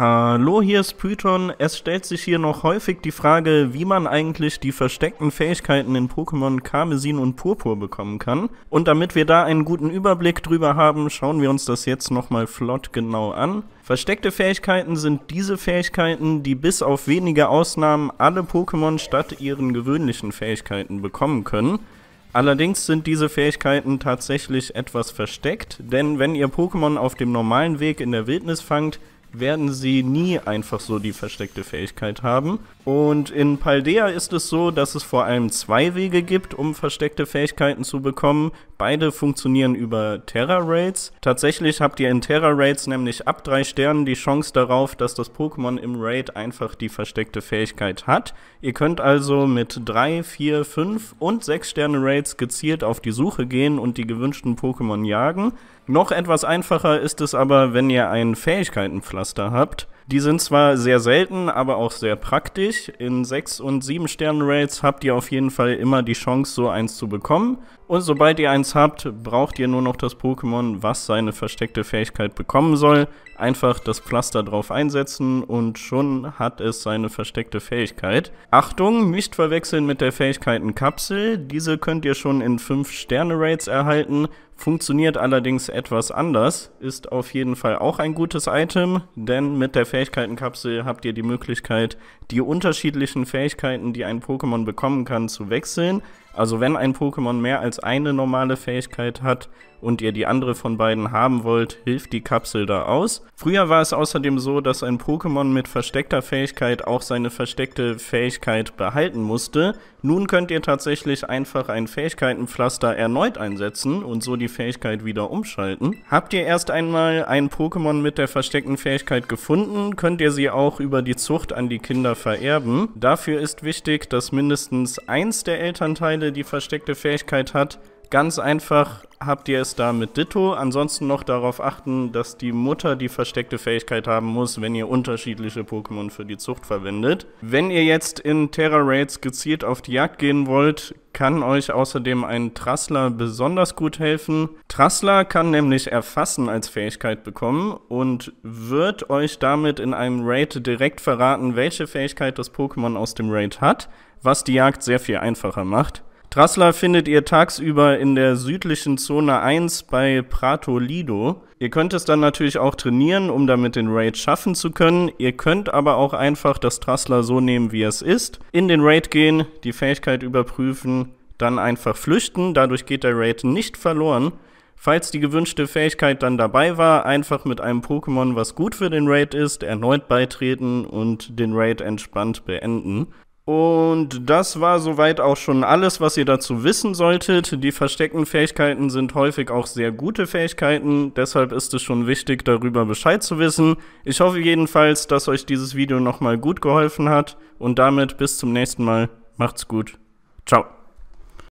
Hallo, hier ist Python. Es stellt sich hier noch häufig die Frage, wie man eigentlich die versteckten Fähigkeiten in Pokémon Karmesin und Purpur bekommen kann. Und damit wir da einen guten Überblick drüber haben, schauen wir uns das jetzt nochmal flott genau an. Versteckte Fähigkeiten sind diese Fähigkeiten, die bis auf wenige Ausnahmen alle Pokémon statt ihren gewöhnlichen Fähigkeiten bekommen können. Allerdings sind diese Fähigkeiten tatsächlich etwas versteckt, denn wenn ihr Pokémon auf dem normalen Weg in der Wildnis fangt, werden sie nie einfach so die versteckte Fähigkeit haben. Und in Paldea ist es so, dass es vor allem zwei Wege gibt, um versteckte Fähigkeiten zu bekommen. Beide funktionieren über Terra Raids. Tatsächlich habt ihr in Terra Raids nämlich ab drei Sternen die Chance darauf, dass das Pokémon im Raid einfach die versteckte Fähigkeit hat. Ihr könnt also mit drei, vier, fünf und sechs Sterne Raids gezielt auf die Suche gehen und die gewünschten Pokémon jagen. Noch etwas einfacher ist es aber, wenn ihr ein Fähigkeitenpflaster habt. Die sind zwar sehr selten, aber auch sehr praktisch. In 6- und 7 sternen Raids habt ihr auf jeden Fall immer die Chance, so eins zu bekommen. Und sobald ihr eins habt, braucht ihr nur noch das Pokémon, was seine versteckte Fähigkeit bekommen soll. Einfach das Pflaster drauf einsetzen und schon hat es seine versteckte Fähigkeit. Achtung, nicht verwechseln mit der Fähigkeitenkapsel. Diese könnt ihr schon in 5 sterne Raids erhalten Funktioniert allerdings etwas anders, ist auf jeden Fall auch ein gutes Item, denn mit der Fähigkeitenkapsel habt ihr die Möglichkeit, die unterschiedlichen Fähigkeiten, die ein Pokémon bekommen kann, zu wechseln. Also wenn ein Pokémon mehr als eine normale Fähigkeit hat und ihr die andere von beiden haben wollt, hilft die Kapsel da aus. Früher war es außerdem so, dass ein Pokémon mit versteckter Fähigkeit auch seine versteckte Fähigkeit behalten musste. Nun könnt ihr tatsächlich einfach ein Fähigkeitenpflaster erneut einsetzen und so die Fähigkeit wieder umschalten. Habt ihr erst einmal ein Pokémon mit der versteckten Fähigkeit gefunden, könnt ihr sie auch über die Zucht an die Kinder vererben. Dafür ist wichtig, dass mindestens eins der Elternteile die versteckte Fähigkeit hat. Ganz einfach habt ihr es da mit Ditto. Ansonsten noch darauf achten, dass die Mutter die versteckte Fähigkeit haben muss, wenn ihr unterschiedliche Pokémon für die Zucht verwendet. Wenn ihr jetzt in Terra Raids gezielt auf die Jagd gehen wollt, kann euch außerdem ein Trassler besonders gut helfen. Trassler kann nämlich Erfassen als Fähigkeit bekommen und wird euch damit in einem Raid direkt verraten, welche Fähigkeit das Pokémon aus dem Raid hat, was die Jagd sehr viel einfacher macht. Trassler findet ihr tagsüber in der südlichen Zone 1 bei Prato Lido. Ihr könnt es dann natürlich auch trainieren, um damit den Raid schaffen zu können. Ihr könnt aber auch einfach das Trassler so nehmen, wie es ist. In den Raid gehen, die Fähigkeit überprüfen, dann einfach flüchten. Dadurch geht der Raid nicht verloren. Falls die gewünschte Fähigkeit dann dabei war, einfach mit einem Pokémon, was gut für den Raid ist, erneut beitreten und den Raid entspannt beenden. Und das war soweit auch schon alles, was ihr dazu wissen solltet. Die versteckten Fähigkeiten sind häufig auch sehr gute Fähigkeiten, deshalb ist es schon wichtig, darüber Bescheid zu wissen. Ich hoffe jedenfalls, dass euch dieses Video nochmal gut geholfen hat und damit bis zum nächsten Mal. Macht's gut. Ciao.